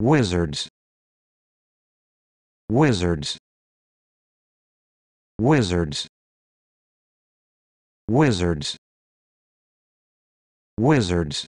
wizards wizards wizards wizards wizards